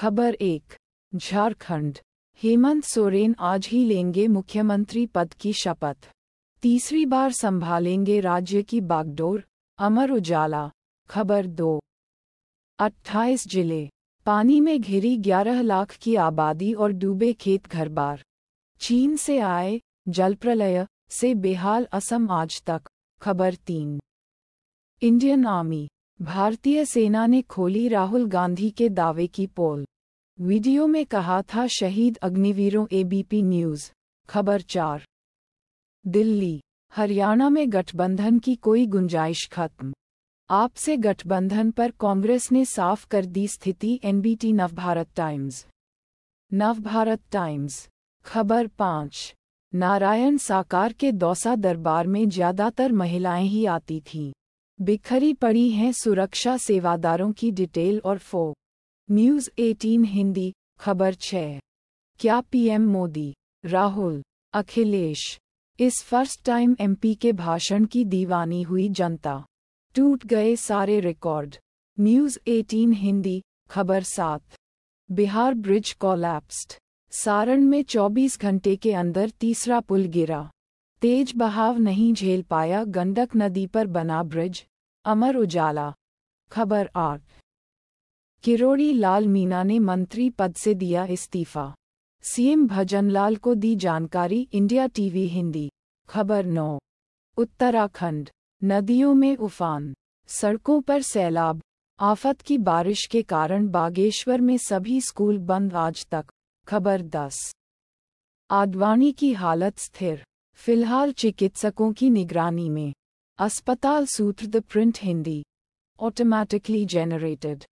खबर एक झारखंड हेमंत सोरेन आज ही लेंगे मुख्यमंत्री पद की शपथ तीसरी बार संभालेंगे राज्य की बागडोर अमर उजाला खबर दो अट्ठाईस जिले पानी में घिरी 11 लाख की आबादी और डूबे खेत घर बार चीन से आए जलप्रलय से बेहाल असम आज तक खबर तीन इंडियन आर्मी भारतीय सेना ने खोली राहुल गांधी के दावे की पोल वीडियो में कहा था शहीद अग्निवीरों एबीपी न्यूज खबर चार दिल्ली हरियाणा में गठबंधन की कोई गुंजाइश खत्म आपसे गठबंधन पर कांग्रेस ने साफ कर दी स्थिति NBT Navbharat Times Navbharat Times खबर पाँच नारायण साकार के दौसा दरबार में ज्यादातर महिलाएं ही आती थीं बिखरी पड़ी हैं सुरक्षा सेवादारों की डिटेल और फोक न्यूज 18 हिंदी खबर छः क्या पीएम मोदी राहुल अखिलेश इस फर्स्ट टाइम एमपी के भाषण की दीवानी हुई जनता टूट गए सारे रिकॉर्ड न्यूज 18 हिंदी खबर सात बिहार ब्रिज कोलैप्स्ड सारण में 24 घंटे के अंदर तीसरा पुल गिरा तेज बहाव नहीं झेल पाया गंडक नदी पर बना ब्रिज अमर उजाला खबर आठ किरोड़ी लाल मीना ने मंत्री पद से दिया इस्तीफा सीएम भजनलाल को दी जानकारी इंडिया टीवी हिंदी खबर नौ उत्तराखंड नदियों में उफान सड़कों पर सैलाब आफत की बारिश के कारण बागेश्वर में सभी स्कूल बंद आज तक खबर दस आडवाणी की हालत स्थिर फिलहाल चिकित्सकों की निगरानी में अस्पताल सूत्र the print Hindi automatically generated